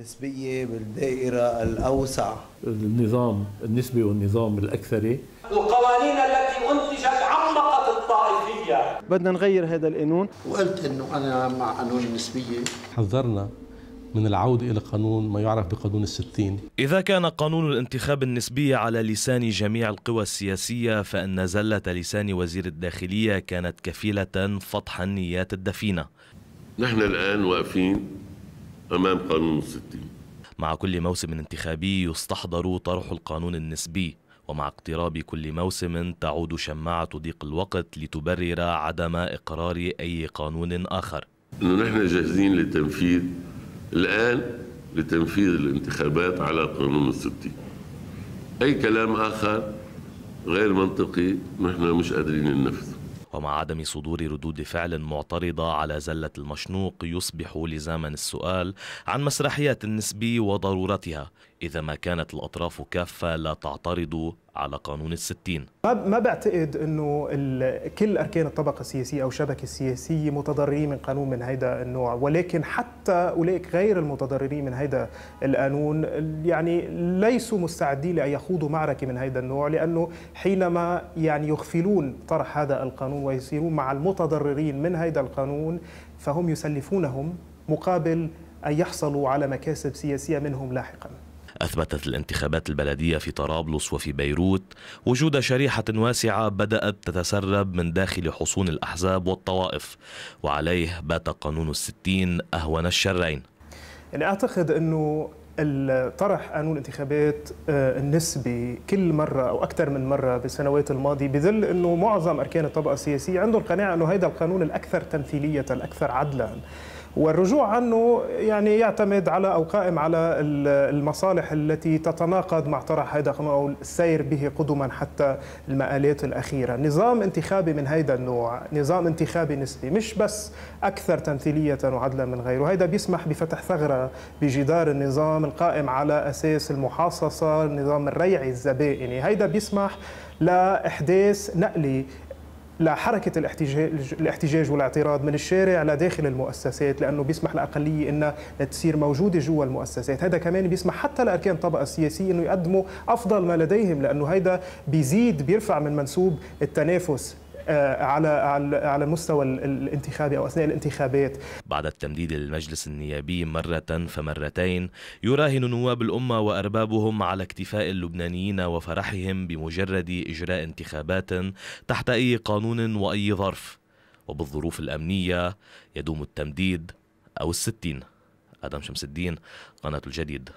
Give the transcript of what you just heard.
نسبية بالدائرة الأوسع النظام النسبي والنظام الأكثري القوانين التي أنتجت عمقت الطائفية بدنا نغير هذا القانون وقلت أنه أنا مع قانون النسبية حذرنا من العودة إلى قانون ما يعرف بقانون الستين إذا كان قانون الانتخاب النسبي على لسان جميع القوى السياسية فإن زلة لسان وزير الداخلية كانت كفيلة فضح النيات الدفينة نحن الآن واقفين أمام قانون الستين مع كل موسم انتخابي يستحضر طرح القانون النسبي ومع اقتراب كل موسم تعود شماعة ضيق الوقت لتبرر عدم إقرار أي قانون آخر إنه نحن جاهزين لتنفيذ الآن لتنفيذ الانتخابات على قانون الستين أي كلام آخر غير منطقي نحن مش قادرين ننفذه ومع عدم صدور ردود فعل معترضة على زلة المشنوق يصبح لزاما السؤال عن مسرحية النسبي وضرورتها إذا ما كانت الأطراف كافة لا تعترض على قانون الستين ما بعتقد أنه كل أركان الطبقة السياسية أو الشبكة السياسية متضررين من قانون من هذا النوع ولكن حتى أولئك غير المتضررين من هذا القانون يعني ليسوا مستعدين لأن يخوضوا معركة من هذا النوع لأنه حينما يعني يغفلون طرح هذا القانون ويصيرون مع المتضررين من هذا القانون فهم يسلفونهم مقابل أن يحصلوا على مكاسب سياسية منهم لاحقاً أثبتت الانتخابات البلدية في طرابلس وفي بيروت وجود شريحة واسعة بدأت تتسرب من داخل حصون الأحزاب والطوائف وعليه بات قانون الستين أهون الشرين يعني أعتقد أنه طرح قانون الانتخابات النسبي آه، كل مره او اكثر من مره بالسنوات الماضيه بظل انه معظم اركان الطبقه السياسيه عندهم قناعه انه هذا القانون الاكثر تمثيليه الاكثر عدلا والرجوع عنه يعني يعتمد على او قائم على المصالح التي تتناقض مع طرح هذا القانون او السير به قدما حتى المآلات الاخيره، نظام انتخابي من هذا النوع، نظام انتخابي نسبي، مش بس اكثر تمثيليه وعدلا من غيره، هذا بيسمح بفتح ثغره بجدار النظام القائم على أساس المحاصصة النظام الريعي الزبائني هذا بيسمح لإحداث نقلة لحركة الاحتجاج, والاعتراض من الشارع لداخل المؤسسات لأنه بيسمح لأقلية أنها تصير موجودة جوا المؤسسات هذا كمان بيسمح حتى لأركان الطبقة السياسية أنه يقدموا أفضل ما لديهم لأنه هذا بيزيد بيرفع من منسوب التنافس آه، على على المستوى الانتخابي او اثناء الانتخابات. بعد التمديد للمجلس النيابي مره فمرتين يراهن نواب الامه واربابهم على اكتفاء اللبنانيين وفرحهم بمجرد اجراء انتخابات تحت اي قانون واي ظرف وبالظروف الامنيه يدوم التمديد او الستين ادم شمس الدين قناه الجديد